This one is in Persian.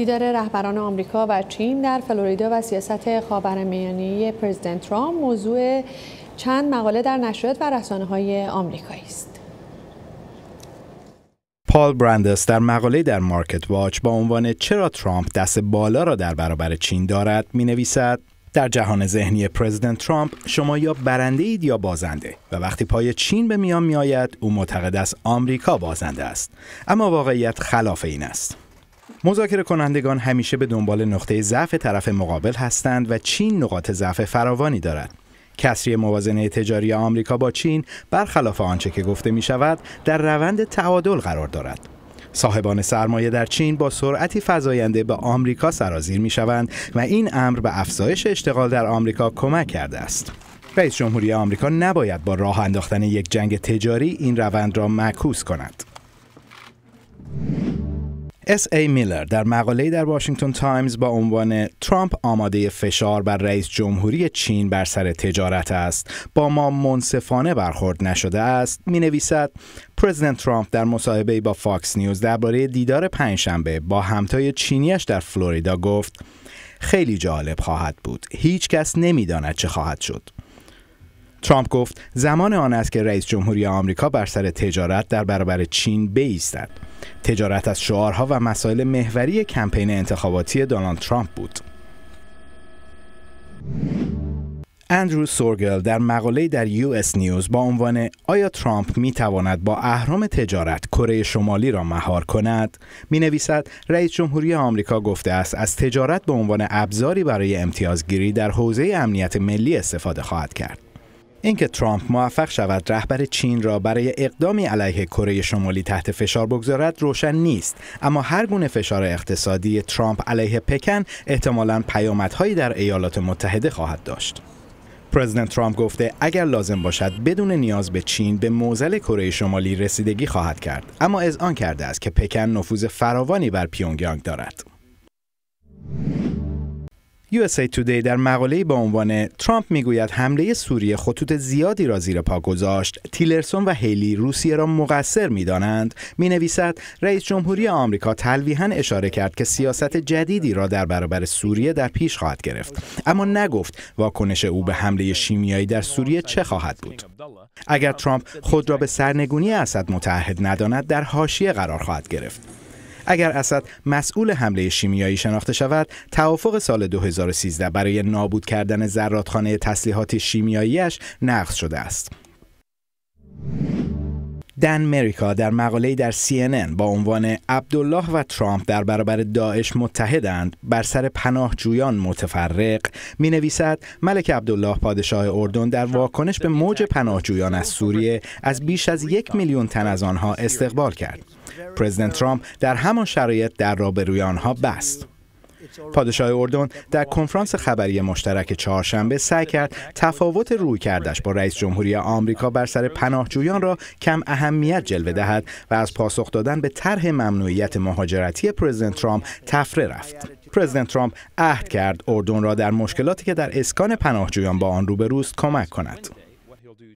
دیدار رهبران آمریکا و چین در فلوریدا و سیاست خاورمیانه پرزیدنت ترامپ موضوع چند مقاله در نشریات و رسانه های آمریکایی است. پال برندس در مقاله در مارکت واچ با عنوان چرا ترامپ دست بالا را در برابر چین دارد می نویسد در جهان ذهنی پرزیدنت ترامپ شما یا برنده اید یا بازنده و وقتی پای چین به میان می آید او معتقد است آمریکا بازنده است اما واقعیت خلاف این است مذاکره کنندگان همیشه به دنبال نقطه ضعف طرف مقابل هستند و چین نقاط ضعف فراوانی دارد. کسری موازنه تجاری آمریکا با چین برخلاف آنچه که گفته می شود در روند تعادل قرار دارد. صاحبان سرمایه در چین با سرعتی فزاینده به آمریکا سرازیر می شوند و این امر به افزایش اشتغال در آمریکا کمک کرده است. رئیس جمهوری آمریکا نباید با راه انداختن یک جنگ تجاری این روند را معکوس کند. اس ای میلر در مقاله در واشنگتن تایمز با عنوان ترامپ آماده فشار بر رئیس جمهوری چین بر سر تجارت است با ما منصفانه برخورد نشده است می نویسد پرزیدنت ترامپ در مصاحبه با فاکس نیوز درباره دیدار پنجشنبه با همتای چینیش در فلوریدا گفت خیلی جالب خواهد بود هیچ کس نمیداند چه خواهد شد ترامپ گفت زمان آن است که رئیس جمهوری آمریکا بر سر تجارت در برابر چین بایستد تجارت از شعارها و مسائل محوری کمپین انتخاباتی دونالد ترامپ بود. اندرو سورگل در مقاله در یو اس نیوز با عنوان آیا ترامپ می تواند با اهرام تجارت کره شمالی را مهار کند می نویسد رئیس جمهوری آمریکا گفته است از تجارت به عنوان ابزاری برای امتیازگیری در حوزه امنیت ملی استفاده خواهد کرد اینکه ترامپ موفق شود رهبر چین را برای اقدامی علیه کره شمالی تحت فشار بگذارد روشن نیست اما هر گونه فشار اقتصادی ترامپ علیه پکن احتمالاً پیامدهایی در ایالات متحده خواهد داشت پرزیدنت ترامپ گفته اگر لازم باشد بدون نیاز به چین به موزل کره شمالی رسیدگی خواهد کرد اما اذعان کرده است که پکن نفوذ فراوانی بر پیونگیانگ دارد USA Today در مقاله با عنوان ترامپ میگوید حمله سوریه خطوط زیادی را زیر پا گذاشت تیلرسون و هیلی روسیه را مقصر میدانند نویسد رئیس جمهوری آمریکا تلویحا اشاره کرد که سیاست جدیدی را در برابر سوریه در پیش خواهد گرفت اما نگفت واکنش او به حمله شیمیایی در سوریه چه خواهد بود اگر ترامپ خود را به سرنگونی اسد متعهد نداند در حاشیه قرار خواهد گرفت اگر اسد مسئول حمله شیمیایی شناخته شود توافق سال 2013 برای نابود کردن زرادخانه تسلیحات شیمیاییش نقض شده است دن مریکا در مقاله در CNN با عنوان عبدالله و ترامپ در برابر داعش متحدند بر سر پناهجویان متفرق می نویسد ملک عبدالله پادشاه اردن در واکنش به موج پناهجویان از سوریه از بیش از یک میلیون تن از آنها استقبال کرد. پرزیدنت ترامپ در همان شرایط در رابروی آنها بست. پادشاه اردن در کنفرانس خبری مشترک چهارشنبه سعی کرد تفاوت روی کردش با رئیس جمهوری آمریکا بر سر پناهجویان را کم اهمیت جلوه دهد و از پاسخ دادن به طرح ممنوعیت مهاجرتی پرزیدنت ترامپ تفره رفت. پرزیدنت ترامپ عهد کرد اردن را در مشکلاتی که در اسکان پناهجویان با آن روبروست کمک کند.